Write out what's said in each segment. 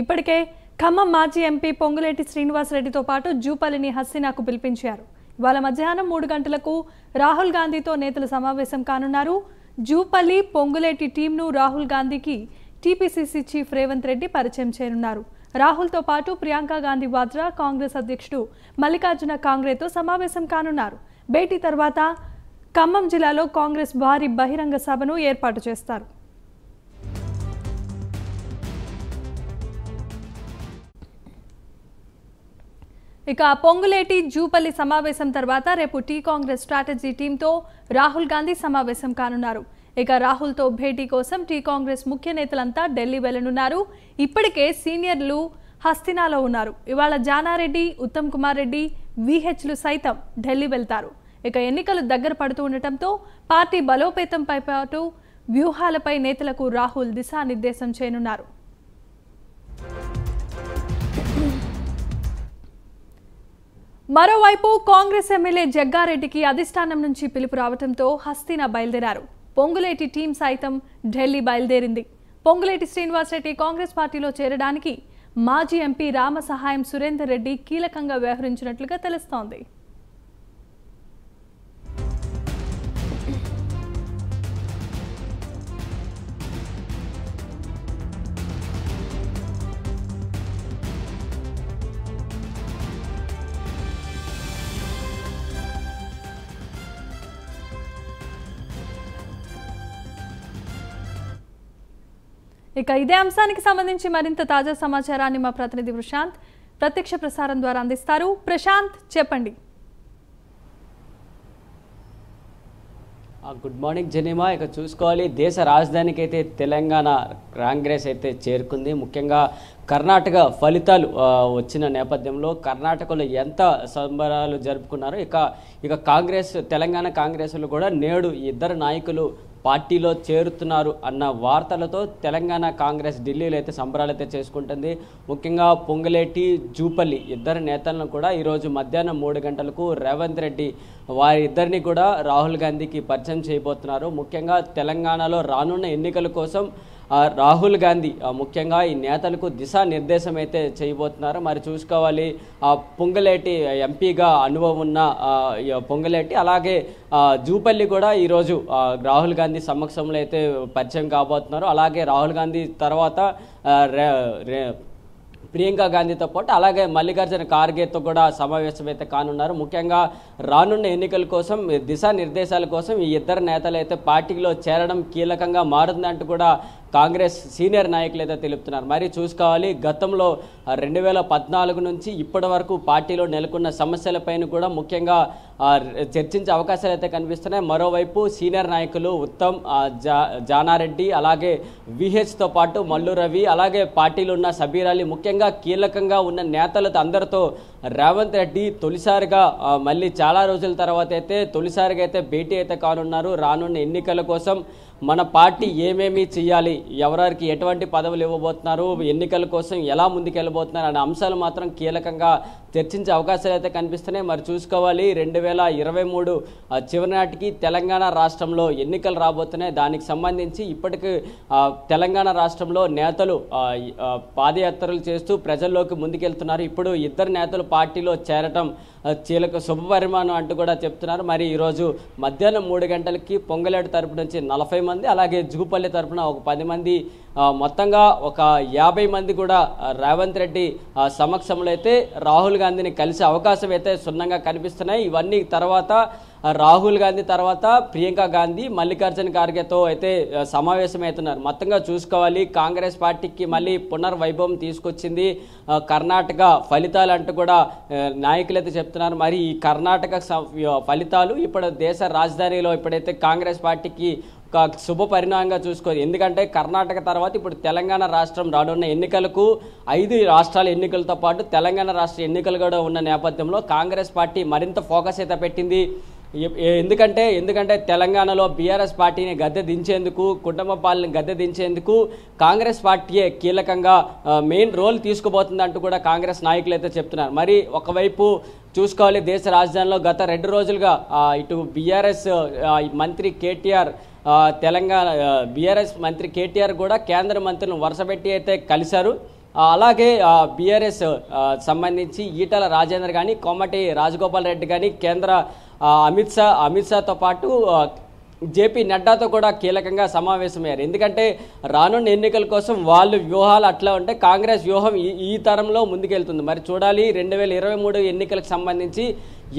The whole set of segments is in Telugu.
ఇప్పటికే ఖమ్మం మాజీ ఎంపీ పొంగులేటి శ్రీనివాసరెడ్డితో పాటు జూపల్లిని హస్సినాకు పిలిపించారు ఇవాళ మధ్యాహ్నం మూడు గంటలకు రాహుల్ గాంధీతో నేతలు సమావేశం కానున్నారు జూపల్లి పొంగులేటి టీంను రాహుల్ గాంధీకి టీపీసీసీ చీఫ్ రేవంత్ రెడ్డి పరిచయం చేయనున్నారు రాహుల్తో పాటు ప్రియాంక గాంధీ వాద్రా కాంగ్రెస్ అధ్యక్షుడు మల్లికార్జున కాంగ్రెస్తో సమావేశం కానున్నారు భేటీ తర్వాత ఖమ్మం జిల్లాలో కాంగ్రెస్ భారీ బహిరంగ సభను ఏర్పాటు చేస్తారు ఇక పొంగులేటి జూపల్లి సమావేశం తర్వాత రేపు టీ కాంగ్రెస్ స్ట్రాటజీ టీంతో రాహుల్ గాంధీ సమావేశం కానున్నారు ఇక రాహుల్తో భేటీ కోసం టీ కాంగ్రెస్ ముఖ్య నేతలంతా ఢిల్లీ వెళ్లనున్నారు ఇప్పటికే సీనియర్లు హస్తినాలో ఉన్నారు ఇవాళ జానారెడ్డి ఉత్తమ్ కుమార్ రెడ్డి వీహెచ్లు సైతం ఢిల్లీ వెళ్తారు ఇక ఎన్నికలు దగ్గర పడుతూ ఉండటంతో పార్టీ బలోపేతంపై పాటు వ్యూహాలపై నేతలకు రాహుల్ దిశానిర్దేశం చేయనున్నారు మరోవైపు కాంగ్రెస్ ఎమ్మెల్యే జగ్గారెడ్డికి అధిష్టానం నుంచి పిలుపు రావడంతో హస్తీనా బయలుదేరారు పొంగులేటి టీం సైతం ఢిల్లీ బయలుదేరింది పొంగులేటి శ్రీనివాసరెడ్డి కాంగ్రెస్ పార్టీలో చేరడానికి మాజీ ఎంపీ రామ సహాయం సురేందర్ రెడ్డి కీలకంగా వ్యవహరించినట్లుగా తెలుస్తోంది ఇక ఇదే అంశానికి సంబంధించి మరింత తాజా సమాచారాన్ని మా ప్రతినిధి ప్రశాంత్ ప్రత్యక్ష ప్రసారం ద్వారా అందిస్తారు ప్రశాంత్ చెప్పండి గుడ్ మార్నింగ్ జనీమా ఇక చూసుకోవాలి దేశ రాజధానికి అయితే తెలంగాణ కాంగ్రెస్ అయితే చేరుకుంది ముఖ్యంగా కర్ణాటక ఫలితాలు వచ్చిన నేపథ్యంలో కర్ణాటకలో ఎంత సంబరాలు జరుపుకున్నారో ఇక ఇక కాంగ్రెస్ తెలంగాణ కాంగ్రెస్లు కూడా నేడు ఇద్దరు నాయకులు పార్టీలో చేరుతున్నారు అన్న వార్తలతో తెలంగాణ కాంగ్రెస్ ఢిల్లీలో అయితే సంబరాలు అయితే చేసుకుంటుంది ముఖ్యంగా పొంగలేటి జూపల్లి ఇద్దరు నేతలను కూడా ఈరోజు మధ్యాహ్నం మూడు గంటలకు రేవంత్ రెడ్డి వారిద్దరిని కూడా రాహుల్ గాంధీకి పరిచయం చేయబోతున్నారు ముఖ్యంగా తెలంగాణలో రానున్న ఎన్నికల కోసం రాహుల్ గాంధీ ముఖ్యంగా ఈ నేతలకు దిశానిర్దేశం అయితే చేయబోతున్నారు మరి చూసుకోవాలి పొంగలేటి ఎంపీగా అనుభవం ఉన్న పొంగలేటి అలాగే జూపల్లి కూడా ఈరోజు రాహుల్ గాంధీ సమక్షంలో అయితే పరిచయం కాబోతున్నారు అలాగే రాహుల్ గాంధీ తర్వాత ప్రియాంక గాంధీతో పాటు అలాగే మల్లికార్జున ఖార్గేతో కూడా సమావేశం అయితే కానున్నారు ముఖ్యంగా రానున్న ఎన్నికల కోసం దిశానిర్దేశాల కోసం ఈ ఇద్దరు నేతలు అయితే పార్టీలో చేరడం కీలకంగా మారుతుందంటూ కూడా కాంగ్రెస్ సీనియర్ నాయకులు అయితే తెలుపుతున్నారు మరి చూసుకోవాలి గతంలో రెండు వేల పద్నాలుగు నుంచి ఇప్పటి వరకు పార్టీలో నెలకొన్న సమస్యలపైన కూడా ముఖ్యంగా చర్చించే అవకాశాలు అయితే కనిపిస్తున్నాయి మరోవైపు సీనియర్ నాయకులు ఉత్తమ్ జానారెడ్డి అలాగే విహెచ్తో పాటు మల్లు రవి అలాగే పార్టీలో ఉన్న సబీరాలి ముఖ్యంగా కీలకంగా ఉన్న నేతలతో అందరితో రేవంత్ రెడ్డి తొలిసారిగా మళ్ళీ చాలా రోజుల తర్వాత అయితే తొలిసారిగా అయితే భేటీ అయితే కానున్నారు రానున్న ఎన్నికల కోసం మన పార్టీ ఏమేమి చేయాలి ఎవరికి ఎటువంటి పదవులు ఇవ్వబోతున్నారు ఎన్నికల కోసం ఎలా ముందుకెళ్ళబోతున్నారు అనే అంశాలు మాత్రం కీలకంగా చర్చించే అవకాశాలు అయితే కనిపిస్తున్నాయి మరి చూసుకోవాలి రెండు వేల ఇరవై మూడు చివరి నాటికి తెలంగాణ రాష్ట్రంలో ఎన్నికలు రాబోతున్నాయి దానికి సంబంధించి ఇప్పటికి తెలంగాణ రాష్ట్రంలో నేతలు పాదయాత్రలు చేస్తూ ప్రజల్లోకి ముందుకెళ్తున్నారు ఇప్పుడు ఇద్దరు నేతలు పార్టీలో చేరటం చీలక శుభ పరిమాణం అంటూ కూడా చెప్తున్నారు మరి ఈరోజు మధ్యాహ్నం మూడు గంటలకి పొంగలేడు తరపు నుంచి నలభై మంది అలాగే జుగుపల్లి తరఫున ఒక పది మంది మొత్తంగా ఒక యాభై మంది కూడా రేవంత్ రెడ్డి సమక్షంలో అయితే రాహుల్ గాంధీని కలిసే అవకాశం అయితే సున్నంగా కనిపిస్తున్నాయి ఇవన్నీ తర్వాత రాహుల్ గాంధీ తర్వాత ప్రియాంక గాంధీ మల్లికార్జున ఖార్గేతో అయితే సమావేశమవుతున్నారు మొత్తంగా చూసుకోవాలి కాంగ్రెస్ పార్టీకి మళ్ళీ పునర్వైభవం తీసుకొచ్చింది కర్ణాటక ఫలితాలు అంటూ కూడా నాయకులు అయితే చెప్తున్నారు మరి ఈ కర్ణాటక ఫలితాలు ఇప్పుడు దేశ రాజధానిలో ఇప్పుడైతే కాంగ్రెస్ పార్టీకి శుభ పరిణామంగా చూసుకోవాలి ఎందుకంటే కర్ణాటక తర్వాత ఇప్పుడు తెలంగాణ రాష్ట్రం రానున్న ఎన్నికలకు ఐదు రాష్ట్రాల ఎన్నికలతో పాటు తెలంగాణ రాష్ట్ర ఎన్నికలు కూడా ఉన్న నేపథ్యంలో కాంగ్రెస్ పార్టీ మరింత ఫోకస్ అయితే పెట్టింది ఎందుకంటే ఎందుకంటే తెలంగాణలో బీఆర్ఎస్ పార్టీని గద్దె దించేందుకు కుటుంబ పాలన గద్దె దించేందుకు కాంగ్రెస్ పార్టీయే కీలకంగా మెయిన్ రోల్ తీసుకుపోతుందంటూ కూడా కాంగ్రెస్ నాయకులు అయితే చెప్తున్నారు మరి ఒకవైపు చూసుకోవాలి దేశ రాజధానిలో గత రెండు రోజులుగా ఇటు బీఆర్ఎస్ మంత్రి కేటీఆర్ తెలంగాణ బీఆర్ఎస్ మంత్రి కేటీఆర్ కూడా కేంద్ర మంత్రులను వరుసపెట్టి అయితే కలిశారు అలాగే బీఆర్ఎస్ సంబంధించి ఈటల రాజేందర్ కానీ కోమటి రాజగోపాల్ రెడ్డి కానీ కేంద్ర అమిత్ షా అమిత్ షాతో పాటు జేపీ నడ్డాతో కూడా కీలకంగా సమావేశమయ్యారు ఎందుకంటే రానున్న ఎన్నికల కోసం వాళ్ళు వ్యూహాలు అట్లా ఉంటే కాంగ్రెస్ వ్యూహం ఈ తరంలో ముందుకెళ్తుంది మరి చూడాలి రెండు వేల ఇరవై మూడు ఎన్నికలకు సంబంధించి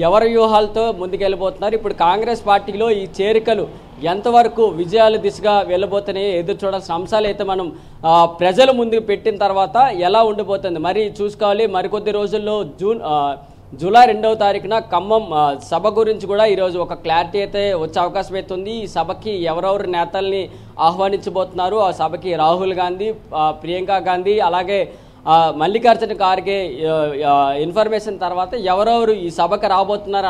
ఎవరి వ్యూహాలతో ముందుకెళ్ళిపోతున్నారు ఇప్పుడు కాంగ్రెస్ పార్టీలో ఈ చేరికలు ఎంతవరకు విజయాల దిశగా వెళ్ళబోతున్నాయో ఎదురు చూడాల్సిన అంశాలు అయితే మనం ప్రజలు ముందుకు పెట్టిన తర్వాత ఎలా ఉండిపోతుంది మరి చూసుకోవాలి మరికొద్ది రోజుల్లో జూన్ జూలై రెండవ తారీఖున ఖమ్మం సభ గురించి కూడా ఈరోజు ఒక క్లారిటీ అయితే వచ్చే అవకాశం అయితే ఉంది ఈ సభకి ఎవరెవరు నేతల్ని ఆహ్వానించబోతున్నారు ఆ సభకి రాహుల్ గాంధీ ప్రియాంక గాంధీ అలాగే మల్లికార్జున ఖార్గే ఇన్ఫర్మేషన్ తర్వాత ఎవరెవరు ఈ సభకు రాబోతున్నారు